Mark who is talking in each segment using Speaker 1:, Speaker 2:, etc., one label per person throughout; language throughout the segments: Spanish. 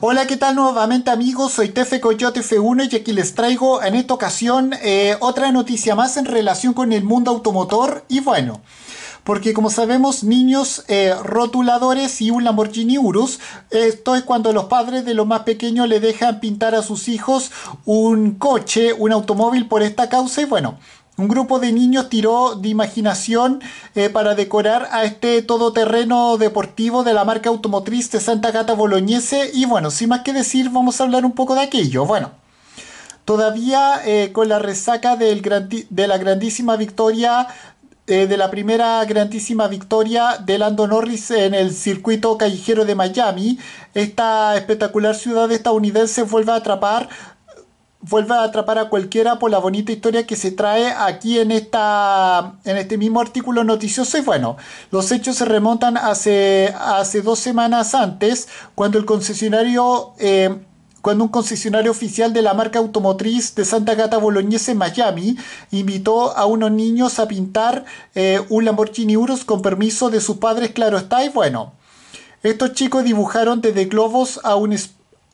Speaker 1: Hola, ¿qué tal nuevamente amigos? Soy Tefe Coyote F1 y aquí les traigo en esta ocasión eh, otra noticia más en relación con el mundo automotor y bueno. Porque como sabemos, niños eh, rotuladores y un Lamborghini Urus, esto es cuando los padres de los más pequeños le dejan pintar a sus hijos un coche, un automóvil por esta causa y bueno, un grupo de niños tiró de imaginación eh, para decorar a este todoterreno deportivo de la marca automotriz de Santa Gata Boloñese. Y bueno, sin más que decir, vamos a hablar un poco de aquello. Bueno, todavía eh, con la resaca de la grandísima victoria eh, de la primera grandísima victoria de Lando Norris en el circuito callejero de Miami, esta espectacular ciudad estadounidense vuelve a atrapar Vuelve a atrapar a cualquiera por la bonita historia que se trae aquí en, esta, en este mismo artículo noticioso. Y bueno, los hechos se remontan hace, hace dos semanas antes, cuando el concesionario... Eh, cuando un concesionario oficial de la marca automotriz de Santa Gata Boloñese en Miami invitó a unos niños a pintar eh, un Lamborghini Urus con permiso de sus padres, claro está, y bueno, estos chicos dibujaron desde globos a un,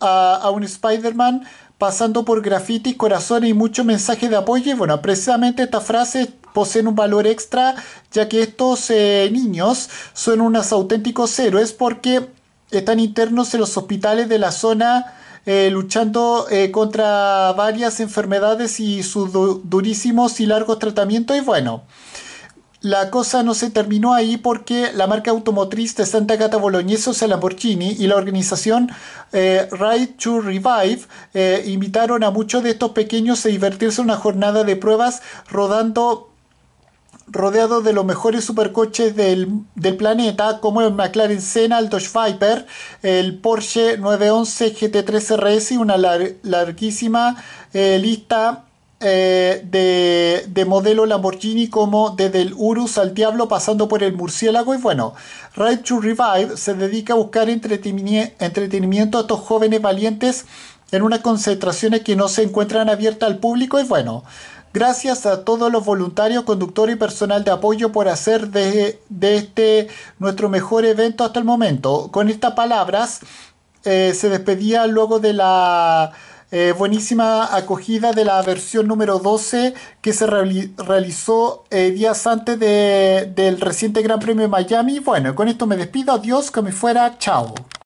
Speaker 1: a, un Spider-Man pasando por grafitis, corazones y muchos mensajes de apoyo. Y bueno, precisamente estas frases poseen un valor extra, ya que estos eh, niños son unos auténticos héroes porque están internos en los hospitales de la zona. Eh, luchando eh, contra varias enfermedades y sus durísimos y largos tratamientos. Y bueno, la cosa no se terminó ahí porque la marca automotriz de Santa Cata Bologneso sea Lamborghini y la organización eh, Ride to Revive eh, invitaron a muchos de estos pequeños a divertirse en una jornada de pruebas rodando rodeado de los mejores supercoches del, planeta, como el McLaren Senna, el Dodge Viper, el Porsche 911 GT3 RS y una larguísima eh, lista eh, de, modelo Lamborghini como desde el Urus al Diablo pasando por el murciélago y bueno, Ride to Revive se dedica a buscar entretenimiento a estos jóvenes valientes en unas concentraciones que no se encuentran abiertas al público y bueno, Gracias a todos los voluntarios, conductores y personal de apoyo por hacer de, de este nuestro mejor evento hasta el momento. Con estas palabras eh, se despedía luego de la eh, buenísima acogida de la versión número 12 que se realizó eh, días antes del reciente Gran Premio de Miami. Bueno, con esto me despido. Adiós, que me fuera. Chao.